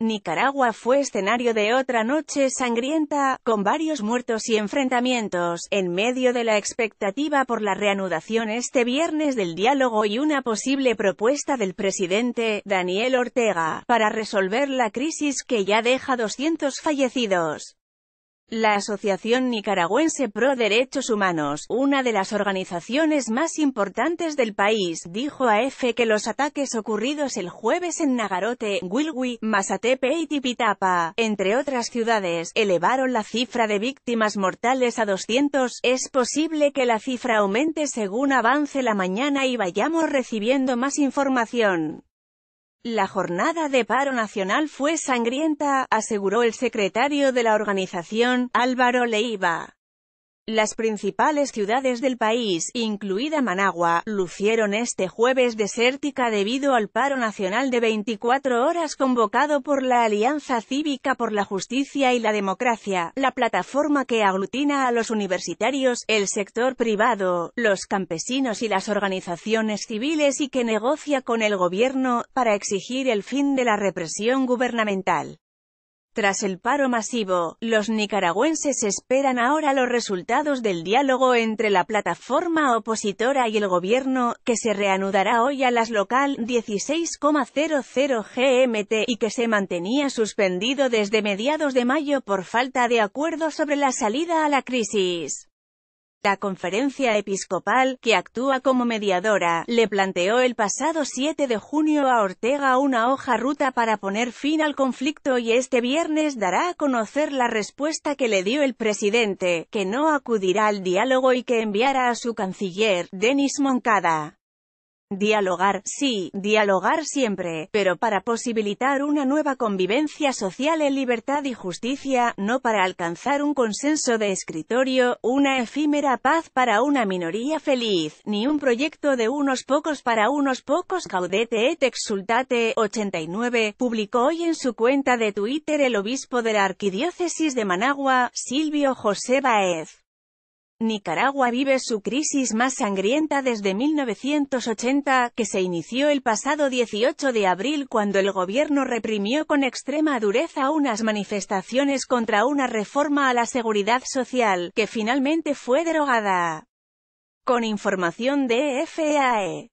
Nicaragua fue escenario de otra noche sangrienta, con varios muertos y enfrentamientos, en medio de la expectativa por la reanudación este viernes del diálogo y una posible propuesta del presidente, Daniel Ortega, para resolver la crisis que ya deja 200 fallecidos. La Asociación Nicaragüense Pro Derechos Humanos, una de las organizaciones más importantes del país, dijo a EFE que los ataques ocurridos el jueves en Nagarote, Wilwi, Masatepe y Tipitapa, entre otras ciudades, elevaron la cifra de víctimas mortales a 200. Es posible que la cifra aumente según avance la mañana y vayamos recibiendo más información. La jornada de paro nacional fue sangrienta, aseguró el secretario de la organización, Álvaro Leiva. Las principales ciudades del país, incluida Managua, lucieron este jueves desértica debido al paro nacional de 24 horas convocado por la Alianza Cívica por la Justicia y la Democracia, la plataforma que aglutina a los universitarios, el sector privado, los campesinos y las organizaciones civiles y que negocia con el gobierno, para exigir el fin de la represión gubernamental. Tras el paro masivo, los nicaragüenses esperan ahora los resultados del diálogo entre la plataforma opositora y el gobierno, que se reanudará hoy a las local 16,00 GMT y que se mantenía suspendido desde mediados de mayo por falta de acuerdo sobre la salida a la crisis. La conferencia episcopal, que actúa como mediadora, le planteó el pasado 7 de junio a Ortega una hoja ruta para poner fin al conflicto y este viernes dará a conocer la respuesta que le dio el presidente, que no acudirá al diálogo y que enviará a su canciller, Denis Moncada. Dialogar, sí, dialogar siempre, pero para posibilitar una nueva convivencia social en libertad y justicia, no para alcanzar un consenso de escritorio, una efímera paz para una minoría feliz, ni un proyecto de unos pocos para unos pocos. Caudete et exultate, 89, publicó hoy en su cuenta de Twitter el obispo de la arquidiócesis de Managua, Silvio José Baez. Nicaragua vive su crisis más sangrienta desde 1980, que se inició el pasado 18 de abril cuando el gobierno reprimió con extrema dureza unas manifestaciones contra una reforma a la seguridad social, que finalmente fue derogada. Con información de FAE.